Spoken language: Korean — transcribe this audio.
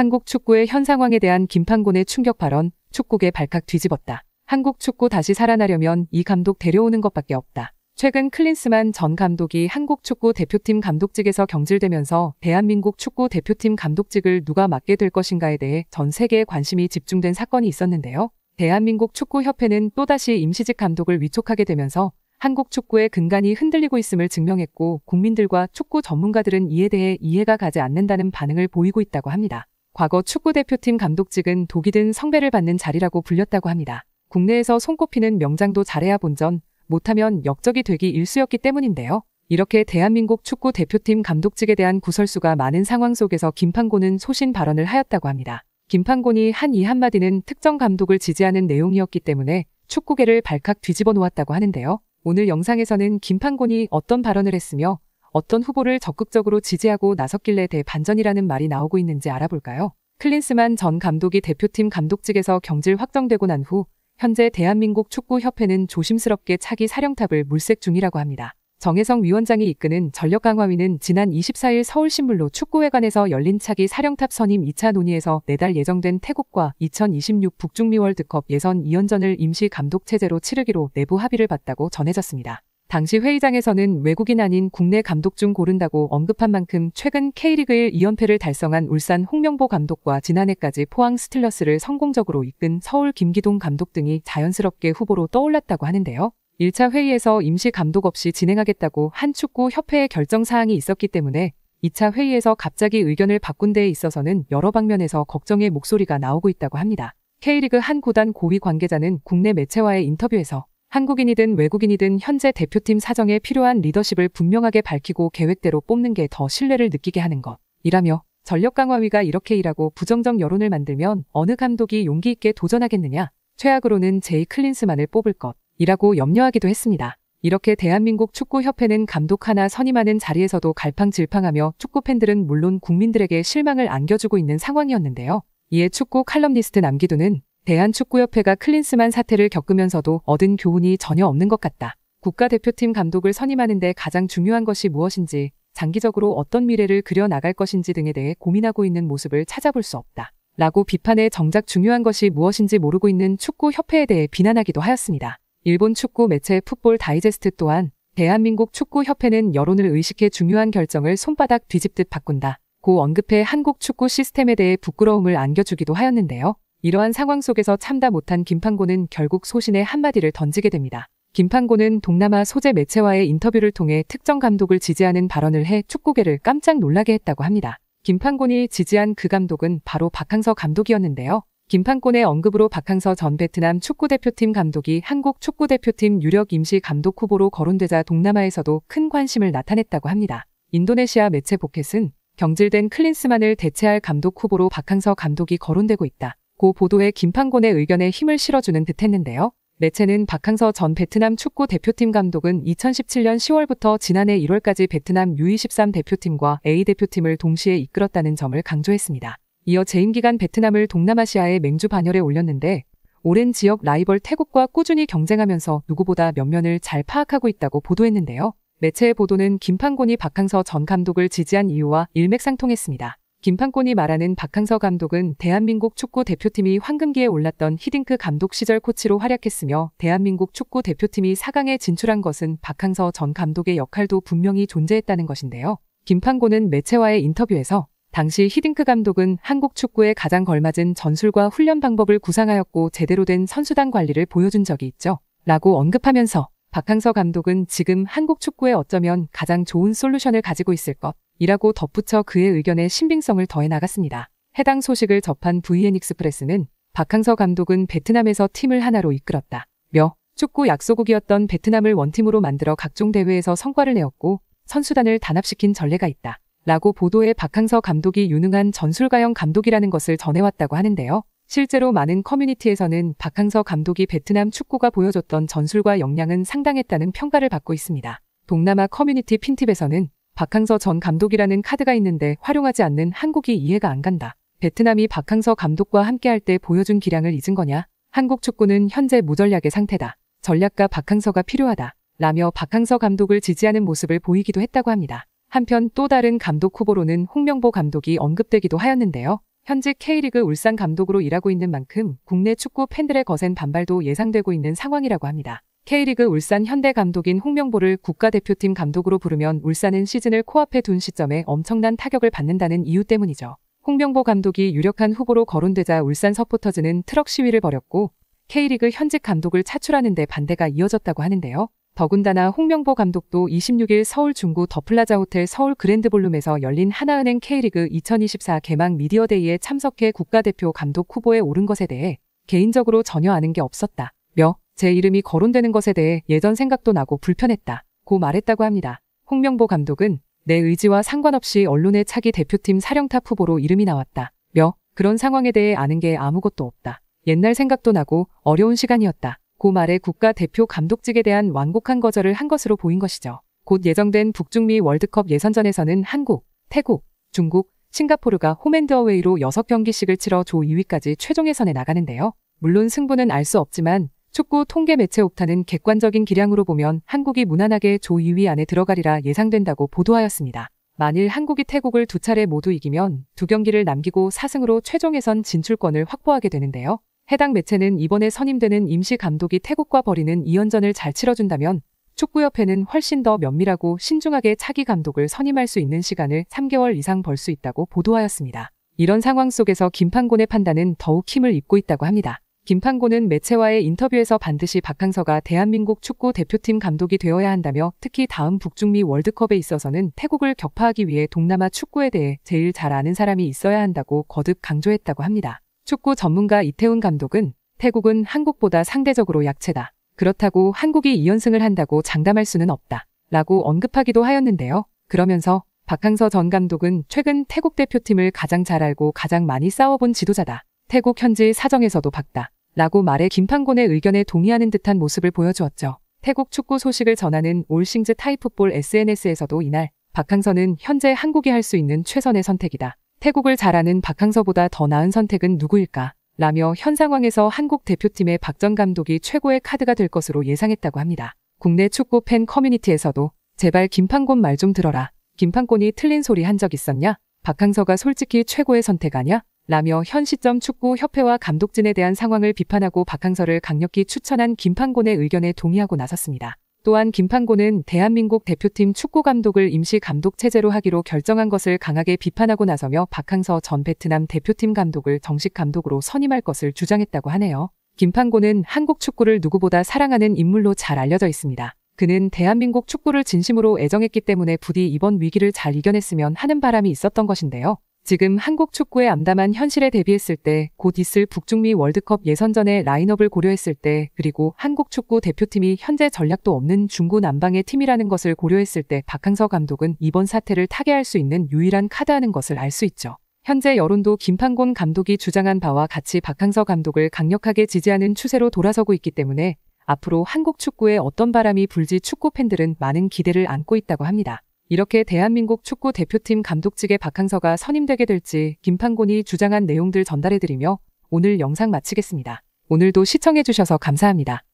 한국 축구의 현 상황에 대한 김판곤의 충격 발언, 축구계 발칵 뒤집었다. 한국 축구 다시 살아나려면 이 감독 데려오는 것밖에 없다. 최근 클린스만 전 감독이 한국 축구 대표팀 감독직에서 경질되면서 대한민국 축구 대표팀 감독직을 누가 맡게 될 것인가에 대해 전세계에 관심이 집중된 사건이 있었는데요. 대한민국 축구협회는 또다시 임시직 감독을 위촉하게 되면서 한국 축구의 근간이 흔들리고 있음을 증명했고 국민들과 축구 전문가들은 이에 대해 이해가 가지 않는다는 반응을 보이고 있다고 합니다. 과거 축구대표팀 감독직은 독이든 성배를 받는 자리라고 불렸다고 합니다. 국내에서 손꼽히는 명장도 잘해야 본전, 못하면 역적이 되기 일쑤였기 때문인데요. 이렇게 대한민국 축구 대표팀 감독직에 대한 구설수가 많은 상황 속에서 김판곤은 소신 발언을 하였다고 합니다. 김판곤이 한 이 한마디는 특정 감독을 지지하는 내용이었기 때문에 축구계를 발칵 뒤집어 놓았다고 하는데요. 오늘 영상에서는 김판곤이 어떤 발언을 했으며 어떤 후보를 적극적으로 지지하고 나섰길래 대반전이라는 말이 나오고 있는지 알아볼까요? 클린스만 전 감독이 대표팀 감독직에서 경질 확정되고 난 후 현재 대한민국 축구협회는 조심스럽게 차기 사령탑을 물색 중이라고 합니다. 정혜성 위원장이 이끄는 전력강화위는 지난 24일 서울신물로 축구회관에서 열린 차기 사령탑 선임 2차 논의에서 내달 예정된 태국과 2026 북중미월드컵 예선 2연전을 임시 감독 체제로 치르기로 내부 합의를 봤다고 전해졌습니다. 당시 회의장에서는 외국인 아닌 국내 감독 중 고른다고 언급한 만큼 최근 K리그 1이연패를 달성한 울산 홍명보 감독과 지난해까지 포항 스틸러스를 성공적으로 이끈 서울 김기동 감독 등이 자연스럽게 후보로 떠올랐다고 하는데요. 1차 회의에서 임시 감독 없이 진행하겠다고 한 축구 협회의 결정 사항이 있었기 때문에 2차 회의에서 갑자기 의견을 바꾼 데에 있어서는 여러 방면에서 걱정의 목소리가 나오고 있다고 합니다. K리그 한 구단 고위 관계자는 국내 매체와의 인터뷰에서 한국인이든 외국인이든 현재 대표팀 사정에 필요한 리더십을 분명하게 밝히고 계획대로 뽑는 게 더 신뢰를 느끼게 하는 것. 이라며 전력 강화위가 이렇게 일하고 부정적 여론을 만들면 어느 감독이 용기 있게 도전하겠느냐. 최악으로는 제이 클린스만을 뽑을 것. 이라고 염려하기도 했습니다. 이렇게 대한민국 축구협회는 감독 하나 선임하는 자리에서도 갈팡질팡하며 축구팬들은 물론 국민들에게 실망을 안겨주고 있는 상황이었는데요. 이에 축구 칼럼니스트 남기두는 대한축구협회가 클린스만 사태를 겪으면서도 얻은 교훈이 전혀 없는 것 같다. 국가대표팀 감독을 선임하는데 가장 중요한 것이 무엇인지, 장기적으로 어떤 미래를 그려나갈 것인지 등에 대해 고민하고 있는 모습을 찾아볼 수 없다. 라고 비판해 정작 중요한 것이 무엇인지 모르고 있는 축구협회에 대해 비난하기도 하였습니다. 일본 축구 매체 풋볼 다이제스트 또한 대한민국 축구협회는 여론을 의식해 중요한 결정을 손바닥 뒤집듯 바꾼다. 고 언급해 한국 축구 시스템에 대해 부끄러움을 안겨주기도 하였는데요. 이러한 상황 속에서 참다 못한 김판고는 결국 소신의 한마디를 던지게 됩니다. 김판고는 동남아 소재 매체와의 인터뷰를 통해 특정 감독을 지지하는 발언을 해 축구계를 깜짝 놀라게 했다고 합니다. 김판곤이 지지한 그 감독은 바로 박항서 감독이었는데요. 김판곤의 언급으로 박항서 전 베트남 축구대표팀 감독이 한국 축구대표팀 유력 임시 감독 후보로 거론되자 동남아에서도 큰 관심을 나타냈다고 합니다. 인도네시아 매체 보켓은 경질된 클린스만을 대체할 감독 후보로 박항서 감독이 거론되고 있다. 고 보도에 김판곤의 의견에 힘을 실어주는 듯했는데요. 매체는 박항서 전 베트남 축구 대표팀 감독은 2017년 10월부터 지난해 1월까지 베트남 U23 대표팀과 A 대표팀을 동시에 이끌었다는 점을 강조했습니다. 이어 재임 기간 베트남을 동남아시아의 맹주 반열에 올렸는데 오랜 지역 라이벌 태국과 꾸준히 경쟁하면서 누구보다 면면을 잘 파악하고 있다고 보도했는데요. 매체의 보도는 김판곤이 박항서 전 감독을 지지한 이유와 일맥상통했습니다. 김판곤이 말하는 박항서 감독은 대한민국 축구 대표팀이 황금기에 올랐던 히딩크 감독 시절 코치로 활약했으며 대한민국 축구 대표팀이 4강에 진출한 것은 박항서 전 감독의 역할도 분명히 존재했다는 것인데요. 김판곤은 매체와의 인터뷰에서 당시 히딩크 감독은 한국 축구에 가장 걸맞은 전술과 훈련 방법을 구상하였고 제대로 된 선수단 관리를 보여준 적이 있죠. 라고 언급하면서 박항서 감독은 지금 한국 축구에 어쩌면 가장 좋은 솔루션을 가지고 있을 것이라고 덧붙여 그의 의견에 신빙성을 더해 나갔습니다. 해당 소식을 접한 VN 익스프레스는 박항서 감독은 베트남에서 팀을 하나로 이끌었다. 며 축구 약소국이었던 베트남을 원팀으로 만들어 각종 대회에서 성과를 내었고 선수단을 단합시킨 전례가 있다. 라고 보도에 박항서 감독이 유능한 전술가형 감독이라는 것을 전해왔다고 하는데요. 실제로 많은 커뮤니티에서는 박항서 감독이 베트남 축구가 보여줬던 전술과 역량은 상당했다는 평가를 받고 있습니다. 동남아 커뮤니티 핀팁에서는 박항서 전 감독이라는 카드가 있는데 활용하지 않는 한국이 이해가 안 간다. 베트남이 박항서 감독과 함께할 때 보여준 기량을 잊은 거냐? 한국 축구는 현재 무전략의 상태다. 전략가 박항서가 필요하다. 라며 박항서 감독을 지지하는 모습을 보이기도 했다고 합니다. 한편 또 다른 감독 후보로는 홍명보 감독이 언급되기도 하였는데요. 현재 K리그 울산 감독으로 일하고 있는 만큼 국내 축구 팬들의 거센 반발도 예상되고 있는 상황이라고 합니다. K리그 울산 현대 감독인 홍명보를 국가대표팀 감독으로 부르면 울산은 시즌을 코앞에 둔 시점에 엄청난 타격을 받는다는 이유 때문이죠. 홍명보 감독이 유력한 후보로 거론되자 울산 서포터즈는 트럭 시위를 벌였고 K리그 현직 감독을 차출하는 데 반대가 이어졌다고 하는데요. 더군다나 홍명보 감독도 26일 서울 중구 더플라자 호텔 서울 그랜드볼룸에서 열린 하나은행 K리그 2024 개막 미디어데이에 참석해 국가대표 감독 후보에 오른 것에 대해 개인적으로 전혀 아는 게 없었다. 며, 제 이름이 거론되는 것에 대해 예전 생각도 나고 불편했다. 고 말했다고 합니다. 홍명보 감독은 내 의지와 상관없이 언론의 차기 대표팀 사령탑 후보로 이름이 나왔다. 며, 그런 상황에 대해 아는 게 아무것도 없다. 옛날 생각도 나고 어려운 시간이었다. 고 말에 국가 대표 감독직에 대한 완곡한 거절을 한 것으로 보인 것이죠. 곧 예정된 북중미 월드컵 예선전에서는 한국, 태국, 중국, 싱가포르가 홈앤드어웨이로 6경기씩을 치러 조 2위까지 최종 예선에 나가는데요. 물론 승부는 알 수 없지만 축구 통계 매체 옥타는 객관적인 기량으로 보면 한국이 무난하게 조 2위 안에 들어가리라 예상된다고 보도하였습니다. 만일 한국이 태국을 두 차례 모두 이기면 두 경기를 남기고 4승으로 최종 예선 진출권을 확보하게 되는데요. 해당 매체는 이번에 선임되는 임시 감독이 태국과 벌이는 2연전을 잘 치러준다면 축구협회는 훨씬 더 면밀하고 신중하게 차기 감독을 선임할 수 있는 시간을 3개월 이상 벌 수 있다고 보도하였습니다. 이런 상황 속에서 김판곤의 판단은 더욱 힘을 입고 있다고 합니다. 김판곤은 매체와의 인터뷰에서 반드시 박항서가 대한민국 축구 대표팀 감독이 되어야 한다며 특히 다음 북중미 월드컵에 있어서는 태국을 격파하기 위해 동남아 축구에 대해 제일 잘 아는 사람이 있어야 한다고 거듭 강조했다고 합니다. 축구 전문가 이태훈 감독은 태국은 한국보다 상대적으로 약체다. 그렇다고 한국이 2연승을 한다고 장담할 수는 없다. 라고 언급하기도 하였는데요. 그러면서 박항서 전 감독은 최근 태국 대표팀을 가장 잘 알고 가장 많이 싸워본 지도자다. 태국 현지 사정에서도 밝다. 라고 말해 김판곤의 의견에 동의하는 듯한 모습을 보여주었죠. 태국 축구 소식을 전하는 올싱즈 타이풋볼 SNS에서도 이날 박항서는 현재 한국이 할 수 있는 최선의 선택이다. 태국을 잘하는 박항서보다 더 나은 선택은 누구일까? 라며 현 상황에서 한국 대표팀의 박정 감독이 최고의 카드가 될 것으로 예상했다고 합니다. 국내 축구 팬 커뮤니티에서도 제발 김판곤 말 좀 들어라. 김판곤이 틀린 소리 한 적 있었냐? 박항서가 솔직히 최고의 선택 아냐? 라며 현 시점 축구 협회와 감독진에 대한 상황을 비판하고 박항서를 강력히 추천한 김판곤의 의견에 동의하고 나섰습니다. 또한 김판고는 대한민국 대표팀 축구 감독을 임시 감독 체제로 하기로 결정한 것을 강하게 비판하고 나서며 박항서 전 베트남 대표팀 감독을 정식 감독으로 선임할 것을 주장했다고 하네요. 김판고는 한국 축구를 누구보다 사랑하는 인물로 잘 알려져 있습니다. 그는 대한민국 축구를 진심으로 애정했기 때문에 부디 이번 위기를 잘 이겨냈으면 하는 바람이 있었던 것인데요. 지금 한국 축구의 암담한 현실에 대비했을 때, 곧 있을 북중미 월드컵 예선전의 라인업을 고려했을 때, 그리고 한국 축구 대표팀이 현재 전략도 없는 중구 난방의 팀이라는 것을 고려했을 때 박항서 감독은 이번 사태를 타개할 수 있는 유일한 카드하는 것을 알 수 있죠. 현재 여론도 김판곤 감독이 주장한 바와 같이 박항서 감독을 강력하게 지지하는 추세로 돌아서고 있기 때문에 앞으로 한국 축구에 어떤 바람이 불지 축구 팬들은 많은 기대를 안고 있다고 합니다. 이렇게 대한민국 축구 대표팀 감독직의 박항서가 선임되게 될지 김판곤이 주장한 내용들 전달해드리며 오늘 영상 마치겠습니다. 오늘도 시청해주셔서 감사합니다.